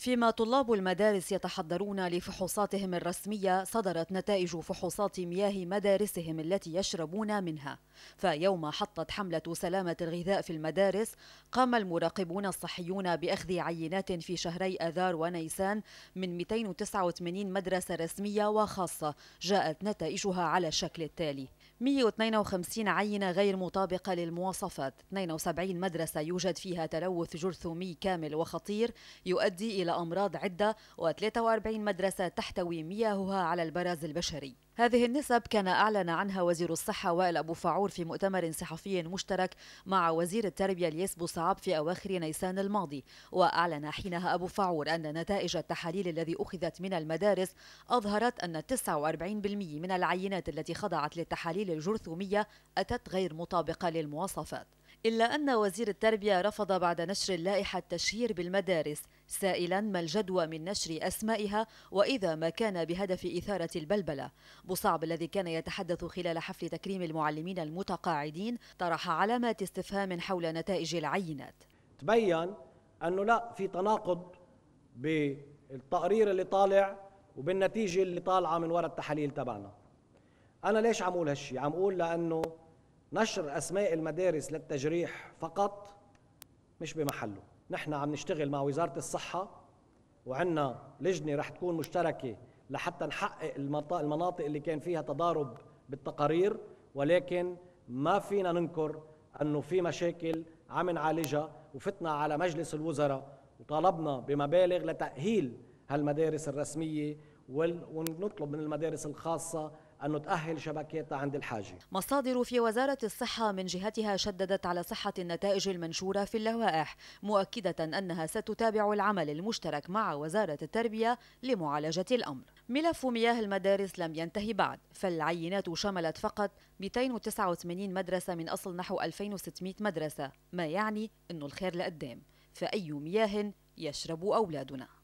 فيما طلاب المدارس يتحضرون لفحوصاتهم الرسمية صدرت نتائج فحوصات مياه مدارسهم التي يشربون منها فيوم حطت حملة سلامة الغذاء في المدارس قام المراقبون الصحيون بأخذ عينات في شهري أذار ونيسان من 289 مدرسة رسمية وخاصة جاءت نتائجها على الشكل التالي 152 عينة غير مطابقة للمواصفات 72 مدرسة يوجد فيها تلوث جرثومي كامل وخطير يؤدي إلى إلى أمراض عدة و43 مدرسة تحتوي مياهها على البراز البشري هذه النسب كان أعلن عنها وزير الصحة وائل أبو فعور في مؤتمر صحفي مشترك مع وزير التربية الياس صعب في أواخر نيسان الماضي وأعلن حينها أبو فعور أن نتائج التحاليل الذي أخذت من المدارس أظهرت أن 49% من العينات التي خضعت للتحاليل الجرثومية أتت غير مطابقة للمواصفات إلا أن وزير التربية رفض بعد نشر اللائحة التشهير بالمدارس سائلا ما الجدوى من نشر أسمائها وإذا ما كان بهدف إثارة البلبلة بصعب الذي كان يتحدث خلال حفل تكريم المعلمين المتقاعدين طرح علامات استفهام حول نتائج العينات تبين أنه لا في تناقض بالتقرير اللي طالع وبالنتيجة اللي طالعة من وراء التحاليل تبعنا أنا ليش عم أقول هالشي عم أقول لأنه نشر أسماء المدارس للتجريح فقط مش بمحله نحن عم نشتغل مع وزارة الصحة وعندنا لجنة رح تكون مشتركة لحتى نحقق المناطق اللي كان فيها تضارب بالتقارير ولكن ما فينا ننكر أنه في مشاكل عم نعالجها وفتنا على مجلس الوزراء وطالبنا بمبالغ لتأهيل هالمدارس الرسمية ونطلب من المدارس الخاصة أنه تأهل شبكاتها عند الحاجة مصادر في وزارة الصحة من جهتها شددت على صحة النتائج المنشورة في اللوائح مؤكدة أنها ستتابع العمل المشترك مع وزارة التربية لمعالجة الأمر ملف مياه المدارس لم ينتهي بعد فالعينات شملت فقط 289 مدرسة من أصل نحو 2600 مدرسة ما يعني أنه الخير لقدام فأي مياه يشرب أولادنا